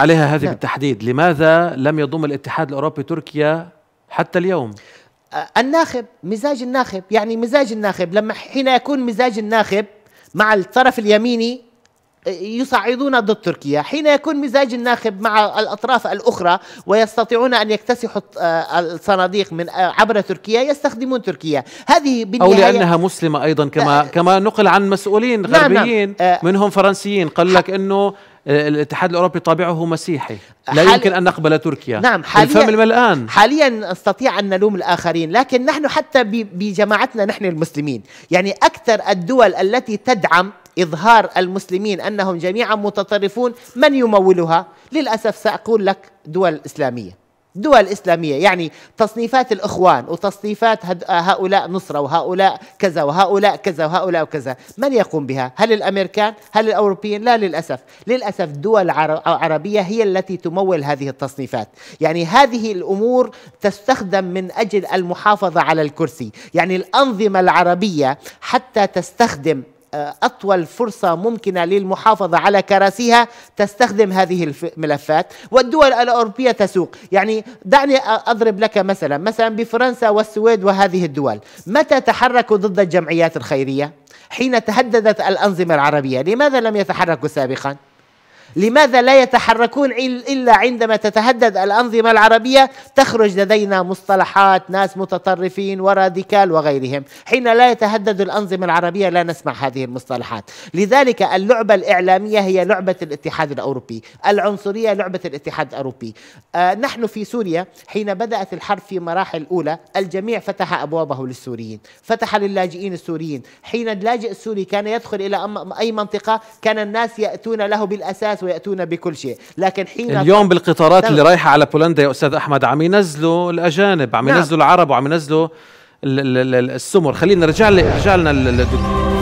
عليها هذه نعم. بالتحديد لماذا لم يضم الاتحاد الأوروبي تركيا حتى اليوم الناخب مزاج الناخب يعني مزاج الناخب لما حين يكون مزاج الناخب مع الطرف اليميني يصعدون ضد تركيا حين يكون مزاج الناخب مع الأطراف الأخرى ويستطيعون أن يكتسحوا آه، الصناديق من آه، عبر تركيا يستخدمون تركيا هذه أو لأنها مسلمة أيضا كما آه، كما نقل عن مسؤولين نعم، نعم. غربيين نعم منهم فرنسيين قال لك أنه الاتحاد الاوروبي طابعه مسيحي لا يمكن ان نقبل تركيا نعم حاليا الفم الملآن حاليا نستطيع ان نلوم الاخرين لكن نحن حتى بجماعتنا نحن المسلمين يعني اكثر الدول التي تدعم إظهار المسلمين أنهم جميعا متطرفون من يمولها؟ للأسف سأقول لك دول إسلامية دول إسلامية يعني تصنيفات الإخوان وتصنيفات هؤلاء نصرة وهؤلاء كذا وهؤلاء كذا وهؤلاء وكذا من يقوم بها؟ هل الأمريكان؟ هل الأوروبيين؟ لا للأسف للأسف دول عربية هي التي تمول هذه التصنيفات يعني هذه الأمور تستخدم من أجل المحافظة على الكرسي يعني الأنظمة العربية حتى تستخدم آه، أطول فرصة ممكنة للمحافظة على كراسيها تستخدم هذه الملفات والدول الأوروبية تسوق يعني دعني أضرب لك مثلا مثلا بفرنسا والسويد وهذه الدول متى تحركوا ضد الجمعيات الخيرية حين تهددت الأنظمة العربية لماذا لم يتحركوا سابقا؟ لماذا لا يتحركون الا عندما تتهدد الانظمه العربيه تخرج لدينا مصطلحات ناس متطرفين وراديكال وغيرهم حين لا يتهدد الانظمه العربيه لا نسمع هذه المصطلحات لذلك اللعبه الاعلاميه هي لعبه الاتحاد الاوروبي العنصريه لعبه الاتحاد الاوروبي آه نحن في سوريا حين بدات الحرب في مراحل اولى الجميع فتح ابوابه للسوريين فتح للاجئين السوريين حين اللاجئ السوري كان يدخل الى اي منطقه كان الناس ياتون له بالاساس الناس ويأتون بكل شيء لكن حين اليوم بالقطارات تمام. اللي نعم. رايحة على بولندا يا أستاذ أحمد عم ينزلوا الأجانب عم نعم. ينزلوا نعم. العرب وعم ينزلوا السمر خلينا رجع لنا الدكتور